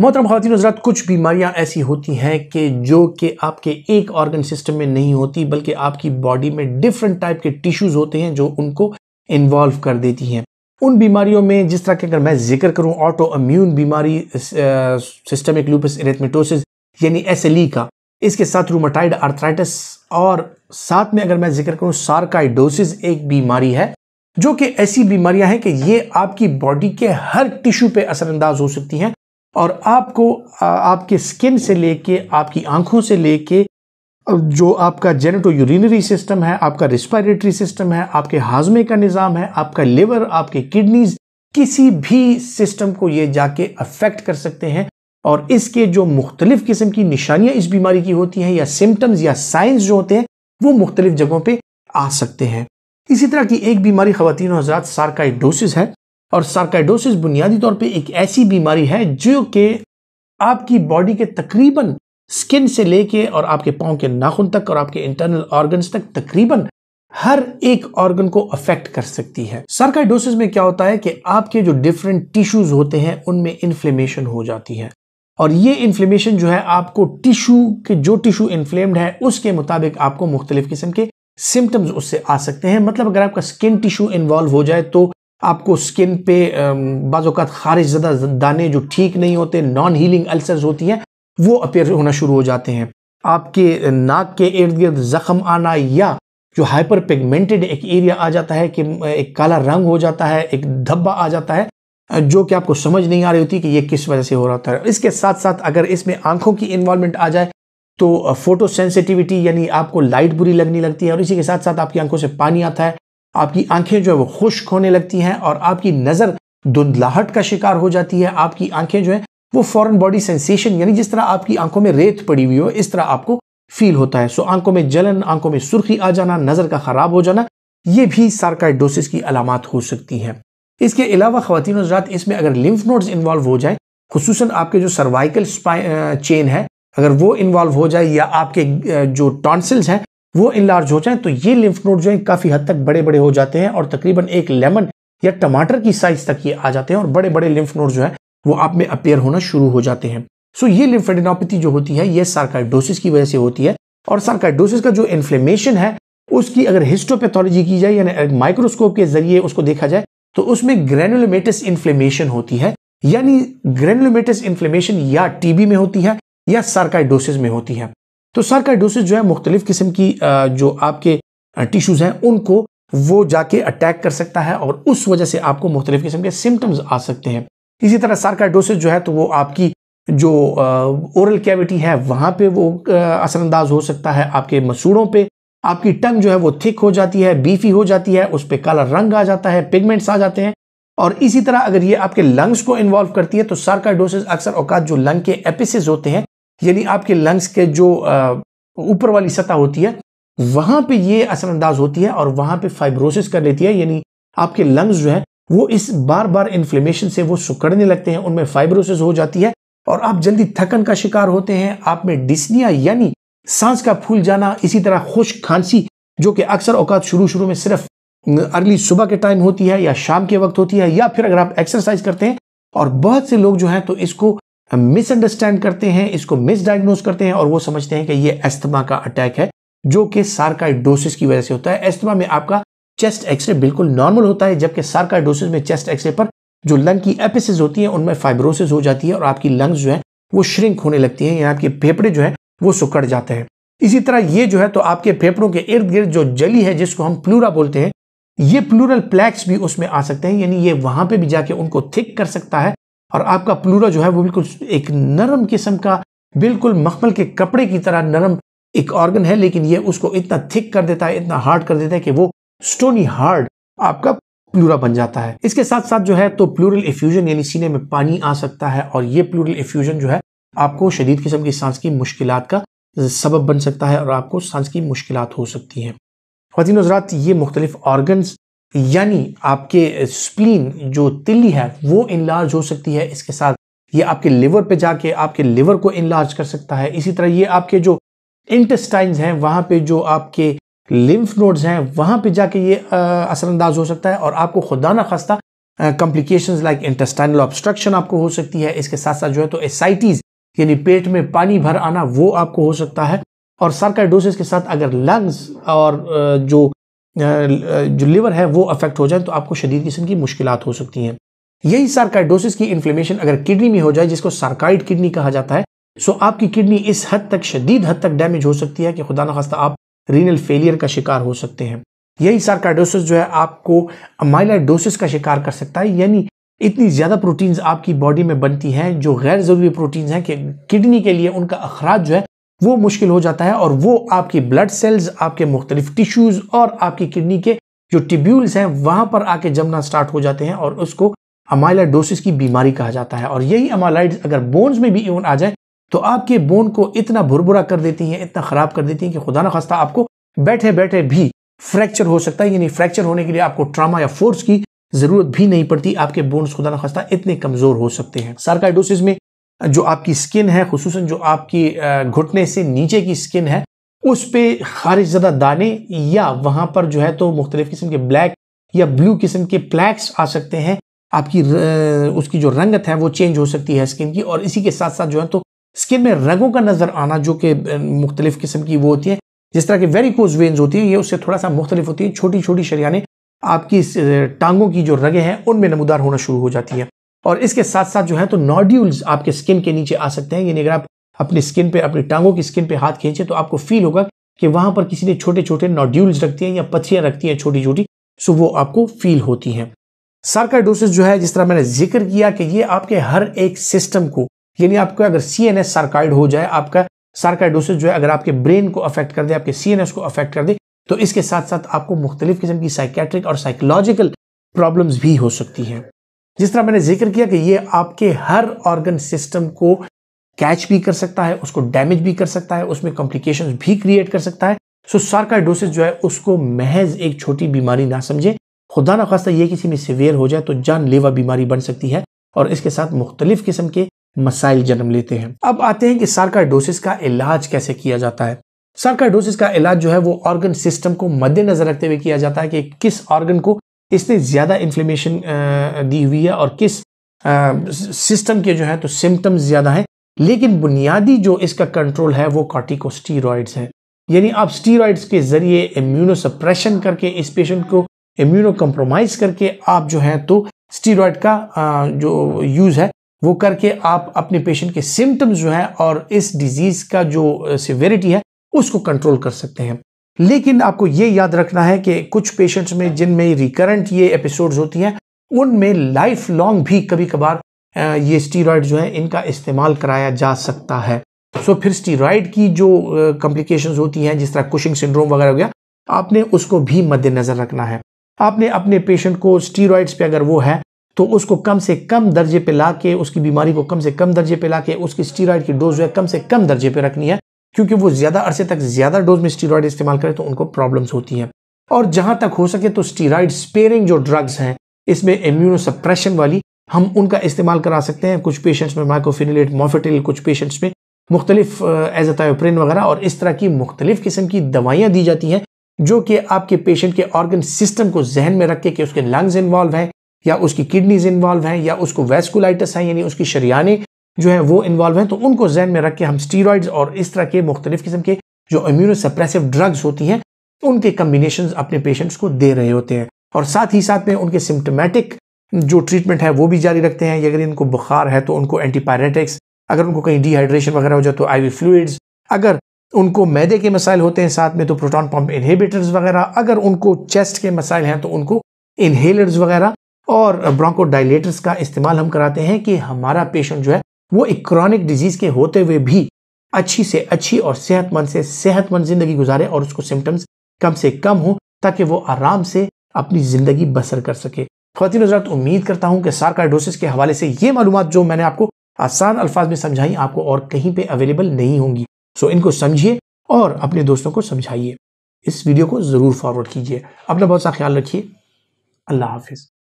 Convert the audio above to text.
मोहतरम खातिन हजरात कुछ बीमारियां ऐसी होती हैं कि जो कि आपके एक ऑर्गन सिस्टम में नहीं होती बल्कि आपकी बॉडी में डिफरेंट टाइप के टिश्यूज़ होते हैं जो उनको इन्वॉल्व कर देती हैं उन बीमारियों में जिस तरह के अगर मैं जिक्र करूं ऑटो अम्यून बीमारी सिस्टमिक लूपस एरेथमेटोसिस यानी एसएलई e का इसके साथ रूमाटाइड आर्थराइटिस और साथ में अगर मैं जिक्र करूँ सार्काइडोसिस एक बीमारी है जो कि ऐसी बीमारियां हैं कि ये आपकी बॉडी के हर टिश्यू पे असरअंदाज हो सकती हैं और आपको आपके स्किन से लेके आपकी आंखों से लेके जो आपका जेनेटो यूरिनरी सिस्टम है आपका रिस्पायरेटरी सिस्टम है आपके हाजमे का निज़ाम है आपका लिवर आपके किडनीज किसी भी सिस्टम को ये जाके अफेक्ट कर सकते हैं और इसके जो मुख्तलिफ किस्म की निशानियाँ इस बीमारी की होती हैं या सिम्टम्स या साइंस जो होते हैं वो मुख्तलिफ जगहों पर आ सकते हैं इसी तरह की एक बीमारी ख़वान हजरात सार्काइडोसिस है और सार्काइडोसिस बुनियादी तौर पे एक ऐसी बीमारी है जो कि आपकी बॉडी के तकरीबन स्किन से लेके और आपके पाँव के नाखून तक और आपके इंटरनल ऑर्गन्स तक तकरीबन हर एक ऑर्गन को अफेक्ट कर सकती है सार्काइडोसिस में क्या होता है कि आपके जो डिफरेंट टिश्यूज होते हैं उनमें इन्फ्लेमेशन हो जाती है और ये इन्फ्लेमेशन जो है आपको टिश्यू के जो टिश्यू इन्फ्लेम्ड है उसके मुताबिक आपको मुख्तलिफ किस्म के सिम्टम्स उससे आ सकते हैं मतलब अगर आपका स्किन टिश्यू इन्वॉल्व हो जाए तो आपको स्किन पे बाज़ात खारिज ज़्यादा दाने जो ठीक नहीं होते नॉन हीलिंग अल्सर्स होती हैं वो अपेयर होना शुरू हो जाते हैं आपके नाक के इर्द गिर्द ज़ख़म आना या जो हाइपर पिगमेंटेड एक एरिया आ जाता है कि एक काला रंग हो जाता है एक धब्बा आ जाता है जो कि आपको समझ नहीं आ रही होती कि ये किस वजह से हो रहा था इसके साथ साथ अगर इसमें आंखों की इन्वॉल्वमेंट आ जाए तो फोटो सेंसिटिविटी यानी आपको लाइट बुरी लगने लगती है और इसी के साथ साथ आपकी आंखों से पानी आता है आपकी आंखें जो है वो खुश्क होने लगती हैं और आपकी नज़र धुंधलाहट का शिकार हो जाती है आपकी आंखें जो है वो फॉरन बॉडी सेंसेशन यानी जिस तरह आपकी आंखों में रेत पड़ी हुई हो इस तरह आपको फील होता है सो आंखों में जलन आंखों में सुर्खी आ जाना नज़र का ख़राब हो जाना ये भी सार्काइडोसिस की अलामत हो सकती है इसके अलावा खातन हजरात इसमें अगर लिम्फ नोड्स इन्वॉल्व हो जाए खसूस आपके जो सर्वाइकल चेन है अगर वो इन्वॉल्व हो जाए या आपके जो टॉन्सिल्स हैं वो इनलार्ज हो जाए तो ये लिम्फ नोड जो है काफ़ी हद तक बड़े बड़े हो जाते हैं और तकरीबन एक लेमन या टमाटर की साइज तक ये आ जाते हैं और बड़े बड़े लिम्फ नोड जो है वो आप में अपेयर होना शुरू हो जाते हैं सो so, ये लिम्फेडिनोपैथी जो होती है ये सार्काइडोसिस की वजह से होती है और सार्काइडोसिस का जो इन्फ्लेमेशन है उसकी अगर हिस्टोपैथोलॉजी की जाए यानी माइक्रोस्कोप के जरिए उसको देखा जाए तो उसमें ग्रेनुलोमेटस इन्फ्लेमेशन होती है यानी ग्रेनुलोमेटस इन्फ्लेमेशन या टीबी में होती है या सार्काइडोसिस में होती है तो सरकाडोसिस जो है मुख्तलिफ किस्म की जो आपके टिश्यूज़ हैं उनको वो जाके अटैक कर सकता है और उस वजह से आपको मुख्तलिफ किस्म के सिम्टम्स आ सकते हैं इसी तरह डोसेज जो है तो वो आपकी जो ओरल कैविटी है वहाँ पर वो असरअंदाज हो सकता है आपके मसूड़ों पर आपकी टंग जो है वो थिक हो जाती है बीफी हो जाती है उस पर काला रंग आ जाता है पिगमेंट्स आ जाते हैं और इसी तरह अगर ये आपके लंग्स को इन्वॉल्व करती है तो डोसेज अक्सर औकात जो लंग के एपिसिस होते हैं यानी आपके लंग्स के जो ऊपर वाली सतह होती है वहां पे ये असरअंदाज होती है और वहां पे फाइब्रोसिस कर लेती है यानी आपके लंग्स जो है वो इस बार बार इन्फ्लेमेशन से वो सुकड़ने लगते हैं उनमें फाइब्रोसिस हो जाती है और आप जल्दी थकन का शिकार होते हैं आप में डिसनिया यानी सांस का फूल जाना इसी तरह खुश खांसी जो कि अक्सर औकात शुरू शुरू में सिर्फ अर्ली सुबह के टाइम होती है या शाम के वक्त होती है या फिर अगर आप एक्सरसाइज करते हैं और बहुत से लोग जो हैं तो इसको मिसअंडरस्टैंड करते हैं इसको मिसडाइग्नोज करते हैं और वो समझते हैं कि ये एस्थमा का अटैक है जो कि सार्काइडोसिस की वजह से होता है एस्थमा में आपका चेस्ट एक्सरे बिल्कुल नॉर्मल होता है जबकि सार्काइडोसिस में चेस्ट एक्सरे पर जो लंग की एपिसिस होती है उनमें फाइब्रोसिस हो जाती है और आपकी लंग्स जो है वो श्रिंक होने लगती है या आपके फेफड़े जो है वो सुकड़ जाते हैं इसी तरह ये जो है तो आपके फेफड़ों के इर्द गिर्द जो जली है जिसको हम प्लूरा बोलते हैं ये प्लूरल प्लेक्स भी उसमें आ सकते हैं यानी ये वहां पे भी जाके उनको थिक कर सकता है और आपका प्लूरा जो है वो बिल्कुल एक नरम किस्म का बिल्कुल मखमल के कपड़े की तरह नरम एक ऑर्गन है लेकिन ये उसको इतना थिक कर देता है इतना हार्ड कर देता है कि वो स्टोनी हार्ड आपका प्लूरा बन जाता है इसके साथ साथ जो है तो प्लूरल इफ्यूजन यानी सीने में पानी आ सकता है और ये प्लूरल इफ्यूजन जो है आपको शदीद किस्म की सांस की मुश्किल का सबब बन सकता है और आपको सांस की मुश्किल हो सकती हैं खातिन हजरात ये मुख्तलिफ ऑर्गन्स यानी आपके स्प्लीन जो तिल्ली है वो इनलार्ज हो सकती है इसके साथ ये आपके लिवर पे जाके आपके लिवर को इनलार्ज कर सकता है इसी तरह ये आपके जो इंटेस्टाइन हैं वहाँ पे जो आपके लिम्फ नोड्स हैं वहाँ पे जाके ये असरअंदाज हो सकता है और आपको खुदा ना खास्ता कॉम्प्लिकेशन लाइक इंटेस्टाइनल ऑब्स्ट्रक्शन आपको हो सकती है इसके साथ साथ जो है तो एसाइटीज़ यानी पेट में पानी भर आना वो आपको हो सकता है और सरकाइडोसिस के साथ अगर लंग्स और जो जो लिवर है वो अफेक्ट हो जाए तो आपको शदीद किस्म की मुश्किल हो सकती हैं यही सार्काइडोसिस की इन्फ्लेमेशन अगर किडनी में हो जाए जिसको सार्काइड किडनी कहा जाता है सो तो आपकी किडनी इस हद तक शदीद हद तक डैमेज हो सकती है कि खुदा न खास्ता आप रीनल फेलियर का शिकार हो सकते हैं यही सार्काइडोसिस जो है आपको माइलाइडोसिस का शिकार कर सकता है यानी इतनी ज़्यादा प्रोटीन्स आपकी बॉडी में बनती हैं जो गैर ज़रूरी प्रोटीन्स हैं कि किडनी के लिए उनका अखराज जो है वो मुश्किल हो जाता है और वो आपकी ब्लड सेल्स आपके मुख्तलिफ टिश्यूज़ और आपकी किडनी के जो टिब्यूल्स हैं वहाँ पर आके जमना स्टार्ट हो जाते हैं और उसको अमाइलाडोसिस की बीमारी कहा जाता है और यही अमाइलाइड अगर बोन्स में भी इवन आ जाए तो आपके बोन को इतना भुरभुरा कर देती हैं इतना ख़राब कर देती हैं कि खुदा न खास्ता आपको बैठे बैठे भी फ्रैक्चर हो सकता है यानी फ्रैक्चर होने के लिए आपको ट्रामा या फोर्स की ज़रूरत भी नहीं पड़ती आपके बोन्स खुदा न खास्ता इतने कमज़ोर हो सकते हैं सार्काइडोसिस में जो आपकी स्किन है खसूस जो आपकी घुटने से नीचे की स्किन है उस पर खारिज ज़दा दाने या वहाँ पर जो है तो मुख्तलिफ़ किस्म के ब्लैक या ब्लू किस्म के प्लैक्स आ सकते हैं आपकी र, उसकी जो रंगत है वो चेंज हो सकती है स्किन की और इसी के साथ साथ जो है तो स्किन में रंगों का नज़र आना जो कि मुख्तलिफ़ किस्म की वो होती है जिस तरह की कोज वेन्स होती है ये उससे थोड़ा सा मुख्तलिफ होती है छोटी छोटी शरियाने आपकी टांगों की जो रगें हैं उनमें नमदार होना शुरू हो जाती हैं और इसके साथ साथ जो है तो नॉड्यूल्स आपके स्किन के नीचे आ सकते हैं यानी अगर आप अपनी स्किन पे अपनी टांगों की स्किन पे हाथ खींचे तो आपको फील होगा कि वहां पर किसी ने छोटे छोटे नॉड्यूल्स रखती हैं या पथरियां रखती हैं छोटी छोटी सो वो आपको फील होती हैं सार्काइडोसिस जो है जिस तरह मैंने जिक्र किया कि ये आपके हर एक सिस्टम को यानी आपको अगर सी एन एस सार्काइड हो जाए आपका सार्काइडोसिस जो है अगर आपके ब्रेन को अफेक्ट कर दे आपके सी एन एस को अफेक्ट कर दे तो इसके साथ साथ आपको मुख्तलिफ किस्म की साइकेट्रिक और साइकोलॉजिकल प्रॉब्लम्स भी हो सकती हैं जिस तरह मैंने जिक्र किया कि ये आपके हर ऑर्गन सिस्टम को कैच भी कर सकता है उसको डैमेज भी कर सकता है उसमें कॉम्प्लिकेशंस भी क्रिएट कर सकता है सो सार्काइडोसिस जो है उसको महज एक छोटी बीमारी ना समझे खुदा न खास्ता ये किसी में सिवियर हो जाए तो जानलेवा बीमारी बन सकती है और इसके साथ मुख्तलिफ किस्म के मसाइल जन्म लेते हैं अब आते हैं कि सार्काइडोसिस का इलाज कैसे किया जाता है सार्काइडोसिस का इलाज जो है वो ऑर्गन सिस्टम को मद्देनजर रखते हुए किया जाता है कि किस ऑर्गन को इसने ज़्यादा इन्फ्लेमेशन दी हुई है और किस सिस्टम के जो है तो सिम्टम्स ज़्यादा हैं लेकिन बुनियादी जो इसका कंट्रोल है वो कॉर्टिकोस्टीरोड्स हैं यानी आप स्टीरॉइड्स के ज़रिए इम्यूनोसप्रेशन करके इस पेशेंट को इम्यूनो कम्प्रोमाइज़ करके आप जो है तो स्टीरॉयड का जो यूज़ है वो करके आप अपने पेशेंट के सिम्टम्स जो है और इस डिज़ीज़ का जो सिवेरिटी है उसको कंट्रोल कर सकते हैं लेकिन आपको ये याद रखना है कि कुछ पेशेंट्स में जिनमें रिकरेंट ये एपिसोड्स होती हैं उनमें लाइफ लॉन्ग भी कभी कभार ये स्टीरॉयड जो है इनका इस्तेमाल कराया जा सकता है सो फिर स्टीरॉयड की जो कॉम्प्लिकेशन होती हैं जिस तरह कुशिंग सिंड्रोम वगैरह हो गया आपने उसको भी मद्देनज़र रखना है आपने अपने पेशेंट को स्टीरॉयड्स पे अगर वो है तो उसको कम से कम दर्जे पे ला के उसकी बीमारी को कम से कम दर्जे पे ला के उसकी स्टीरॉयड की डोज जो है कम से कम दर्जे पे रखनी है क्योंकि वो ज़्यादा अरसे तक ज़्यादा डोज में स्टीरॉयड इस्तेमाल करें तो उनको प्रॉब्लम्स होती हैं और जहां तक हो सके तो स्टीराइड स्पेयरिंग जो ड्रग्स हैं इसमें इम्यूनो सप्रेशन वाली हम उनका इस्तेमाल करा सकते हैं कुछ पेशेंट्स में माइकोफिनिलेट मोफिटिल कुछ पेशेंट्स में मुख्तलिफ एजातायोप्रिन वगैरह और इस तरह की मुख्तलिफ किस्म की दवाइयाँ दी जाती हैं जो कि आपके पेशेंट के ऑर्गन सिस्टम को जहन में रख के कि उसके लंग्स इन्वॉल्व हैं या उसकी किडनीज इन्वॉल्व हैं या उसको वेस्कुलाइटस है यानी उसकी शरियाने जो है वो इन्वॉल्व हैं तो उनको जहन में रख के हम स्टीरॉइड्स और इस तरह के मुख्तलिफ किस्म के जो सप्रेसिव ड्रग्स होती हैं उनके कम्बिनेशन अपने पेशेंट्स को दे रहे होते हैं और साथ ही साथ में उनके सिम्टमेटिक जो ट्रीटमेंट है वो भी जारी रखते हैं अगर इनको बुखार है तो उनको एंटीपायरेटिक्स अगर उनको कहीं डिहाइड्रेशन वगैरह हो जाए तो वी फ्लूड्स अगर उनको मैदे के मसाइल होते हैं साथ में तो प्रोटॉन पम्प इन्हीबिटर्स वगैरह अगर उनको चेस्ट के मसाइल हैं तो उनको इन्हीलर्स वगैरह और ब्रोंको डायलेटर्स का इस्तेमाल हम कराते हैं कि हमारा पेशेंट जो है वो एक क्रॉनिक डिजीज के होते हुए भी अच्छी से अच्छी और सेहतमंद से सेहतमंद जिंदगी गुजारे और उसको सिम्टम्स कम से कम हो ताकि वो आराम से अपनी ज़िंदगी बसर कर सके खातिन हजरात उम्मीद करता हूँ कि सार्काडोसिस के हवाले से ये मालूम जो मैंने आपको आसान अल्फाज में समझाई आपको और कहीं पर अवेलेबल नहीं होंगी सो इनको समझिए और अपने दोस्तों को समझाइए इस वीडियो को ज़रूर फॉरवर्ड कीजिए अपना बहुत सा ख्याल रखिए अल्लाह हाफिज़